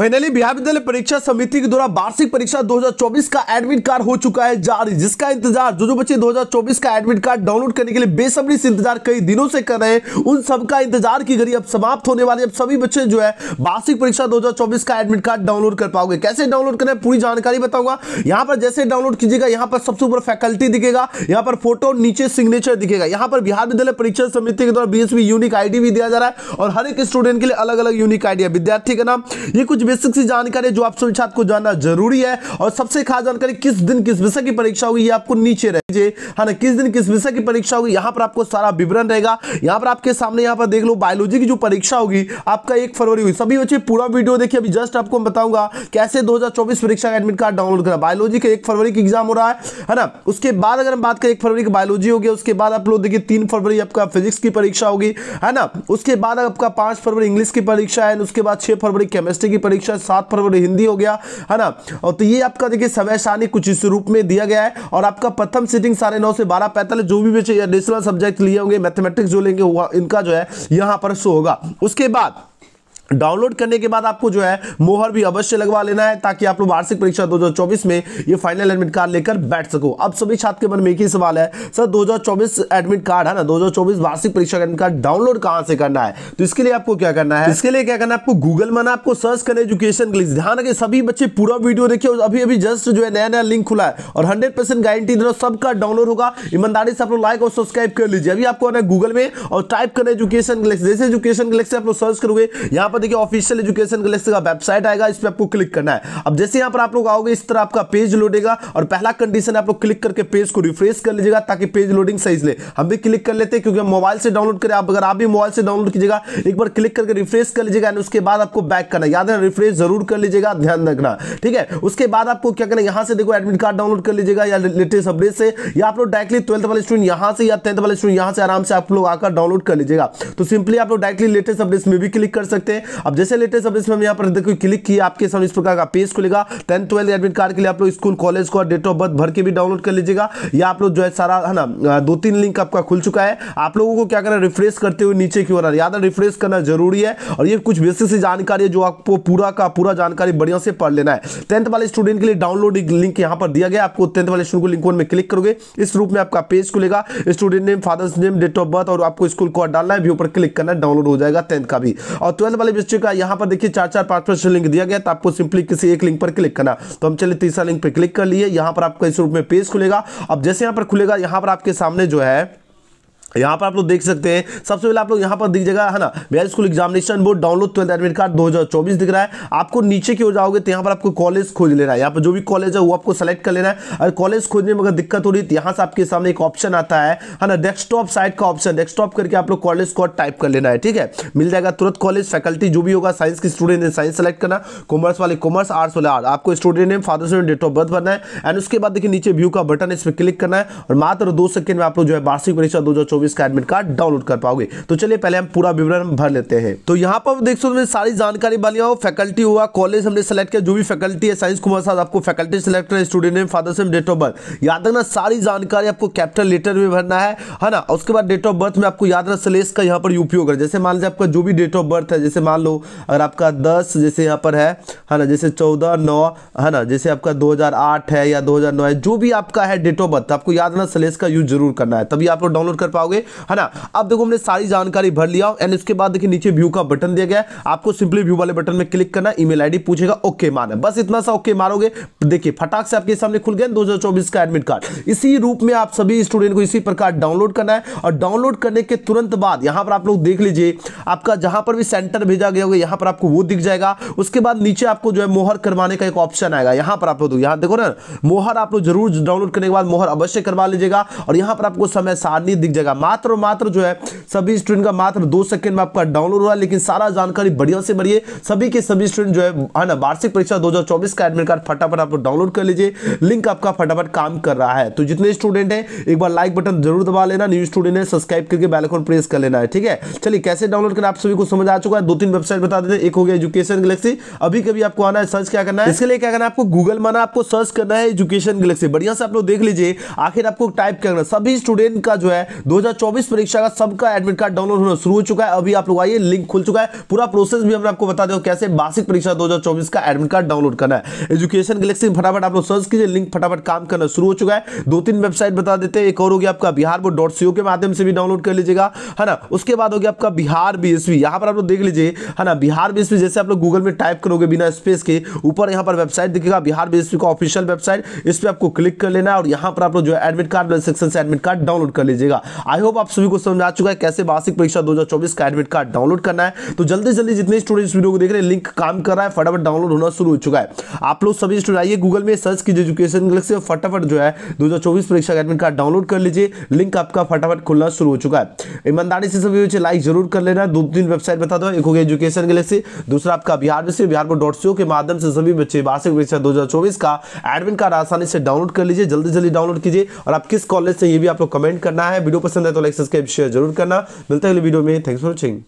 finally Bihar विद्यालय परीक्षा समिति के द्वारा वार्षिक परीक्षा 2024 का एडमिट कार्ड हो चुका है जारी जिसका इंतजार जो जो बच्चे 2024 का एडमिट कार्ड डाउनलोड करने के लिए बेसब्री से इंतजार कई दिनों से कर रहे हैं उन सबका इंतजार की घड़ी अब समाप्त होने वाली अब सभी बच्चे जो है वार्षिक परीक्षा दो का एडमिट कार्ड डाउनलोड कर पाओगे कैसे डाउनलोड करें पूरी जानकारी बताऊंगा यहाँ पर जैसे डाउनलोड कीजिएगा यहाँ पर सबसे ऊपर फैकल्टी दिखेगा यहाँ पर फोटो नीचे सिग्नेचर दिखेगा यहाँ पर बिहार विद्यालय परीक्षा समिति के द्वारा बीएसवी यूनिक आईडी भी दिया जा रहा है और हर एक स्टूडेंट के लिए अलग अलग यूनिक आईडी विद्यार्थी का नाम ये कुछ बेसिक सी जानकारी जो आप सभी छात्र को जानना जरूरी है और सबसे खास जानकारी किस दिन किस विषय की परीक्षा होगी ये आपको नीचे रहे कीजिए है हाँ ना किस दिन किस विषय की परीक्षा होगी यहाँ पर आपको सारा विवरण रहेगा यहाँ पर आपके सामने यहाँ पर देख लो बायोलॉजी की जो परीक्षा होगी आपका एक फरवरी हुई सभी बच्चे पूरा वीडियो देखिए अभी जस्ट आपको बताऊंगा कैसे 2024 परीक्षा का एडमिट कार्ड डाउनलोड करना बायोलॉजी का एक फरवरी की एग्जाम हो रहा है है ना उसके बाद अगर हम बात करें एक फरवरी की बायोलॉजी होगी उसके बाद आप लोग देखिए तीन फरवरी आपका फिजिक्स की परीक्षा होगी है ना उसके बाद आपका पांच फरवरी इंग्लिश की परीक्षा है उसके बाद छह फरवरी केमिस्ट्री की परीक्षा है सात फरवरी हिंदी हो गया है ना और तो ये आपका देखिए समय सारणी कुछ इस रूप में दिया गया है और आपका प्रथम से सीटिंग साढ़े नौ से बारह पैंतालीस जो भी बच्चे एडिशनल सब्जेक्ट लिए होंगे मैथमेटिक्स जो लेंगे इनका जो है यहां पर शो होगा उसके बाद डाउनलोड करने के बाद आपको जो है मोहर भी अवश्य लगवा लेना है ताकि आप लोग वार्षिक परीक्षा 2024 में ये फाइनल एडमिट कार्ड लेकर बैठ सको अब सभी छात्र के मन में एक ही सवाल है सर 2024 एडमिट कार्ड है ना 2024 वार्षिक परीक्षा का एडमिट कार्ड डाउनलोड कहां से करना है तो इसके लिए आपको क्या करना है तो इसके लिए क्या करना है आपको गूगल मना आपको सर्च करना एजुकेशन के लिए ध्यान रखें सभी बच्चे पूरा वीडियो देखिए अभी अभी जस्ट जो है नया नया लिंक खुला है और हंड्रेड गारंटी दे सबका डाउनलोड होगा ईमानदारी से आप लोग लाइक और सब्सक्राइब कर लीजिए अभी आपको गूगल में और टाइप करना एजुकेशन गलेक्सी जैसे एजुकेशन गलेक्सी आप लोग सर्च करोगे यहाँ पर पर देखिए ऑफिशियल एजुकेशन कलेक्शन का वेबसाइट आएगा इस पर आपको क्लिक करना है अब जैसे यहाँ पर आप लोग आओगे इस तरह आपका पेज लोडेगा और पहला कंडीशन आप लोग क्लिक करके पेज को रिफ्रेश कर लीजिएगा ताकि पेज लोडिंग सही ले हम भी क्लिक कर लेते हैं क्योंकि मोबाइल से डाउनलोड करें आप अगर आप भी मोबाइल से डाउनलोड कीजिएगा एक बार क्लिक करके रिफ्रेश कर लीजिएगा उसके बाद आपको बैक करना याद है रिफ्रेश जरूर कर लीजिएगा ध्यान रखना ठीक है उसके बाद आपको क्या करना यहाँ से देखो एडमिट कार्ड डाउनलोड कर लीजिएगा या लेटेस्ट अपडेट से या आप लोग डायरेक्टली ट्वेल्थ वाले स्टूडेंट यहाँ से या टेंथ वाले स्टूडेंट यहाँ से आराम से आप लोग आकर डाउनलोड कर लीजिएगा तो सिंपली आप लोग डायरेक्टली लेटेस्ट अपडेट्स में भी क्लिक कर सकते हैं अब जैसे लेटेस्ट अपडेट्स में यहाँ पर देखो क्लिक किया आपके सामने इस प्रकार का पेज खुलेगा टेंथ ट्वेल्थ एडमिट कार्ड के लिए आप लोग स्कूल कॉलेज को डेट ऑफ बर्थ भर के भी डाउनलोड कर लीजिएगा या आप लोग जो है सारा है ना दो तीन लिंक आपका खुल चुका है आप लोगों को क्या करना रिफ्रेश करते हुए नीचे की ओर याद है रिफ्रेश करना जरूरी है और ये कुछ बेसिक सी जानकारी है जो आपको पूरा का पूरा जानकारी बढ़िया से पढ़ लेना है टेंथ वाले स्टूडेंट के लिए डाउनलोड लिंक यहाँ पर दिया गया आपको टेंथ वाले स्टूडेंट को लिंक वन में क्लिक करोगे इस रूप में आपका पेज खुलेगा student name father's name date of birth और आपको स्कूल कोड डालना है भी ऊपर क्लिक करना डाउनलोड हो जाएगा टेंथ का भी और ट्वेल्थ वाले केमिस्ट्री का यहाँ पर देखिए चार चार पांच पांच लिंक दिया गया तो आपको सिंपली किसी एक लिंक पर क्लिक करना तो हम चलिए तीसरा लिंक पर क्लिक कर लिए यहाँ पर आपका इस रूप में पेज खुलेगा अब जैसे यहाँ पर खुलेगा यहाँ पर आपके सामने जो है यहाँ पर आप लोग देख सकते हैं सबसे पहले आप लोग यहाँ पर दिख जाएगा है ना Bihar school examination board download twelfth admit card 2024 दिख रहा है आपको नीचे की ओर जाओगे तो यहाँ पर आपको कॉलेज खोज लेना है यहाँ पर जो भी कॉलेज है वो आपको सेलेक्ट कर लेना है और कॉलेज खोजने में अगर दिक्कत हो रही है तो यहाँ से आपके सामने एक ऑप्शन आता है ना डेस्कटॉप साइट का ऑप्शन डेस्कटॉप करके आप लोग कॉलेज को टाइप कर लेना है ठीक है मिल जाएगा तुरंत कॉलेज फैकल्टी जो भी होगा साइंस के स्टूडेंट है साइंस सेलेक्ट करना कॉमर्स वाले कॉमर्स आर्ट्स वाले आर्ट आपको student name father student date of birth भरना है एंड उसके बाद देखिए नीचे व्यू का बटन इस पर क्लिक करना है और मात्र दो सेकंड में आप लोग जो है वार्षिक परीक्षा दो चौबीस का एडमिट कार्ड डाउनलोड कर पाओगे तो चलिए पहले हम पूरा विवरण भर लेते हैं तो यहाँ पर देख सकते सारी जानकारी वाली हो फैकल्टी हुआ कॉलेज हमने सेलेक्ट किया जो भी फैकल्टी है साइंस कुमार साहब आपको फैकल्टी सेलेक्ट करना स्टूडेंट नेम फादर से डेट ऑफ बर्थ याद रखना सारी जानकारी आपको कैप्टन लेटर में भरना है है ना उसके बाद डेट ऑफ बर्थ में आपको याद रखना स्लेस का यहाँ पर यूपी होगा जैसे मान लीजिए आपका जो भी डेट ऑफ बर्थ है जैसे मान लो अगर आपका दस जैसे यहाँ पर है है ना जैसे चौदह नौ है ना जैसे आपका दो है या दो है जो भी आपका है डेट ऑफ बर्थ आपको याद रखना सलेस का यूज जरूर करना है तभी आप लोग डाउनलोड कर पाओगे जाओगे है ना अब देखो हमने सारी जानकारी भर लिया एंड उसके बाद देखिए नीचे व्यू का बटन दिया गया आपको सिंपली व्यू वाले बटन में क्लिक करना ई मेल पूछेगा ओके मारना बस इतना सा ओके मारोगे देखिए फटाक से आपके सामने खुल गए दो का एडमिट कार्ड इसी रूप में आप सभी स्टूडेंट को इसी प्रकार डाउनलोड करना है और डाउनलोड करने के तुरंत बाद यहां पर आप लोग देख लीजिए आपका जहां पर भी सेंटर भेजा गया होगा यहां पर आपको वो दिख जाएगा उसके बाद नीचे आपको जो है मोहर करवाने का एक ऑप्शन आएगा यहां पर आप लोग यहां देखो ना मोहर आप लोग जरूर डाउनलोड करने के बाद मोहर अवश्य करवा लीजिएगा और यहां पर आपको समय सारणी दिख जाएगा मात्र मात्र जो है सभी स्टूडेंट का मात्र दो सेकंड में आपका डाउनलोड हुआ लेकिन सारा जानकारी बढ़िया से बढ़िए सभी के सभी स्टूडेंट जो है ना वार्षिक परीक्षा 2024 का एडमिट कार्ड फटाफट आप डाउनलोड कर लीजिए लिंक आपका फटाफट काम कर रहा है तो जितने स्टूडेंट है एक बार लाइक बटन जरूर दबा लेना न्यू स्टूडेंट है सब्सक्राइब करके बैलकॉन प्रेस कर लेना है ठीक है चलिए कैसे डाउनलोड करना आप सभी को समझ आ चुका है दो तीन वेबसाइट बता देते हैं एक हो गया एजुकेशन गलेक्सी अभी कभी आपको आना है सर्च क्या करना है इसके लिए क्या करना है आपको गूगल माना आपको सर्च करना है एजुकेशन गलेक्सी बढ़िया से आप लोग देख लीजिए आखिर आपको टाइप करना सभी स्टूडेंट का जो है दो 2024 परीक्षा का सबका एडमिट कार्ड डाउनलोड होना शुरू हो चुका है अभी आप लोग आइए लिंक खुल चुका है पूरा प्रोसेस भी हम आपको बता दें कैसे बासिक परीक्षा 2024 का एडमिट कार्ड डाउनलोड करना है एजुकेशन गलेक्सी फटाफट आप लोग सर्च कीजिए लिंक फटाफट काम करना शुरू हो चुका है दो तीन वेबसाइट बता देते एक और होगी आपका बिहार बोर्ड डॉट के माध्यम से भी डाउनलोड कर लीजिएगा है ना उसके बाद होगी आपका बिहार बीएसवी यहाँ पर आप लोग देख लीजिए है ना बिहार बीएसवी जैसे आप लोग गूगल में टाइप करोगे बिना स्पेस के ऊपर यहाँ पर वेबसाइट दिखेगा बिहार बीएसवी का ऑफिशियल वेबसाइट इस पर आपको क्लिक कर लेना और यहाँ पर आप लोग जो एडमिट कार्ड सेक्शन से एडमिट कार्ड डाउनलोड कर लीजिएगा आई होप आप सभी को समझ आ चुका है कैसे वार्षिक परीक्षा 2024 का एडमिट कार्ड डाउनलोड करना है तो जल्दी जल्दी जितने स्टूडेंट वीडियो को देख रहे हैं लिंक काम कर रहा है फटाफट डाउनलोड होना शुरू हो चुका है आप लोग सभी स्टूडेंट आइए गूगल में सर्च कीजिए एजुकेशन से फटाफट जो है दो परीक्षा का एडमिट कार्ड डाउनलोड कर लीजिए लिंक आपका फटाफट खुलना शुरू हो चुका है ईमानदारी से सभी बच्चे लाइक जरूर कर लेना दो तीन वेबसाइट बता दो एक हो गया एजुकेशन गलेक्सी दूसरा आपका बिहार विश्व बिहार बोर्ड डॉट सी के माध्यम से सभी बच्चे वार्षिक परीक्षा दो का एडमिट कार्ड आसानी से डाउनलोड कर लीजिए जल्दी जल्दी डाउनलोड कीजिए और आप किस कॉलेज से ये भी आप लोग कमेंट करना है वीडियो पसंद है तो लाइक सब्सक्राइब शेयर जरूर करना मिलते है अगले वीडियो में थैंक्स फॉर वॉचिंग